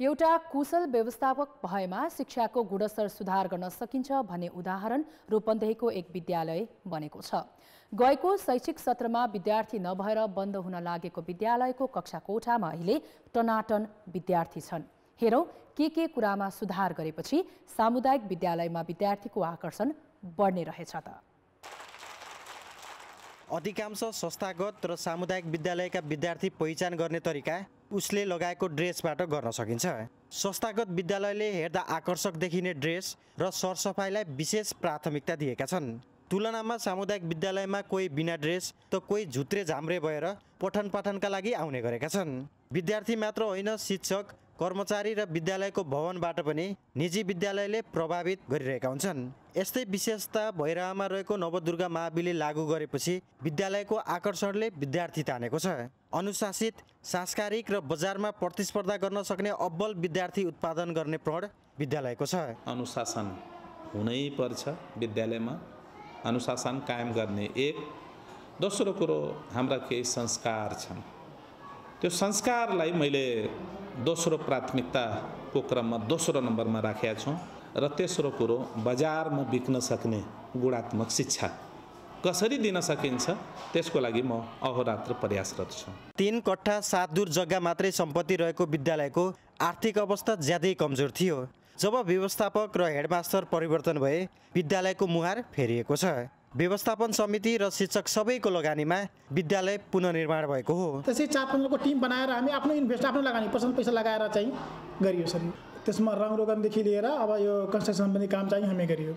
एउटा कुशल व्यवस्थापक भएमा शिक्षाको गुणस्तर सुधार गर्न सकिन्छ भन्ने उदाहरण रूपन्देहीको एक विद्यालय बनेको छ गएको शैक्षिक सत्रमा विद्यार्थी नभएर बन्द हुन लागेको विद्यालयको कक्षा कोठामा अहिले टनाटन विद्यार्थी छन् हेरौँ के के कुरामा सुधार गरेपछि सामुदायिक विद्यालयमा विद्यार्थीको आकर्षण बढ्ने रहेछ त अधिकांश संस्थागत र सामुदायिक विद्यालयका विद्यार्थी पहिचान गर्ने तरिका उसले लगाएको ड्रेसबाट गर्न सकिन्छ संस्थागत विद्यालयले हेर्दा आकर्षक देखिने ड्रेस र सरसफाइलाई विशेष प्राथमिकता दिएका छन् तुलनामा सामुदायिक विद्यालयमा कोही बिना ड्रेस त कोही झुत्रे झाम्रे भएर पठन पाठनका लागि आउने गरेका छन् विद्यार्थी मात्र होइन शिक्षक कर्मचारी र विद्यालयको भवनबाट पनि निजी विद्यालयले प्रभावित गरिरहेका हुन्छन् यस्तै विशेषता भैरहमा रहेको नवदुर्गा महाविले लागू गरेपछि विद्यालयको आकर्षणले विद्यार्थी तानेको छ अनुशासित सांस्कारिक र बजारमा प्रतिस्पर्धा गर्न सक्ने अब्बल विद्यार्थी उत्पादन गर्ने प्रण विद्यालयको छ अनुशासन हुनै पर्छ विद्यालयमा अनुशासन कायम गर्ने एक दोस्रो कुरो हाम्रा केही संस्कार छन् त्यो संस्कारलाई मैले दोस्रो प्राथमिकताको क्रममा दोस्रो नम्बरमा राखेका छौँ र तेस्रो कुरो बजारमा बिक्न सक्ने गुणात्मक शिक्षा कसरी दिन सकिन्छ त्यसको लागि म अहोरात्र प्रयासरत छु तिन कट्ठा सात दूर जग्गा मात्रै सम्पत्ति रहेको विद्यालयको आर्थिक अवस्था ज्यादै कमजोर थियो जब व्यवस्थापक र हेडमास्टर परिवर्तन भए विद्यालयको मुहार फेरिएको छ व्यवस्थापन समिति र शिक्षक सबैको लगानीमा विद्यालय पुनर्निर्माण भएको हो त्यसै चार पन्ध्रको टिम बनाएर हामी आफ्नो इन्भेस्ट आफ्नो लगानी पर्सेन्ट पैसा लगाएर चाहिँ गरियो सर त्यसमा रङ रोगनदेखि लिएर अब यो कन्स्ट्रक्सन पनि काम चाहिँ हामी गरियो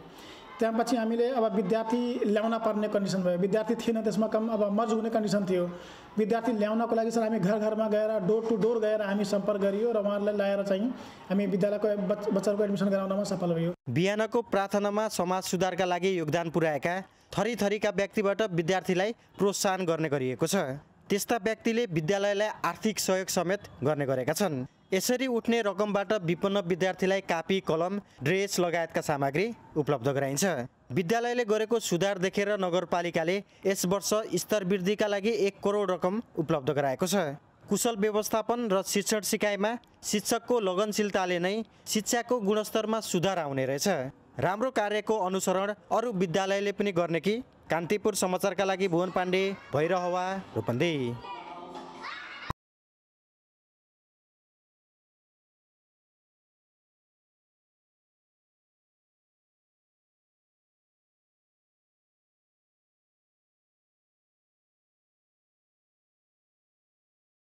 त्यहाँपछि हामीले अब विद्यार्थी ल्याउन पर्ने कन्डिसन भयो विद्यार्थी थिएन त्यसमा कम अब मर्ज हुने कन्डिसन थियो विद्यार्थी ल्याउनको लागि सर हामी घर घरमा गएर डोर टु डोर गएर हामी सम्पर्क गरियो र उहाँहरूलाई ल्याएर चाहिँ हामी विद्यालयको बच्चाहरूको एडमिसन गराउनमा सफल भयो बिहानको प्रार्थनामा समाज सुधारका लागि योगदान पुर्याएका थरी थरीका व्यक्तिबाट विद्यार्थीलाई प्रोत्साहन गर्ने गरिएको छ त्यस्ता व्यक्तिले विद्यालयलाई आर्थिक सहयोग समेत गर्ने गरेका छन् यसरी उठ्ने रकमबाट विपन्न विद्यार्थीलाई कापी कलम ड्रेस लगायतका सामग्री उपलब्ध गराइन्छ विद्यालयले गरेको सुधार देखेर नगरपालिकाले यस वर्ष स्तर वृद्धिका लागि एक करोड रकम उपलब्ध गराएको छ कुशल व्यवस्थापन र शिक्षण सिकाइमा शिक्षकको लगनशीलताले नै शिक्षाको गुणस्तरमा सुधार आउने रहेछ राम्रो कार्यको अनुसरण अरू विद्यालयले पनि गर्ने कि कान्तिपुर समाचारका लागि भुवन पाण्डे भैरहवा रूपन्देही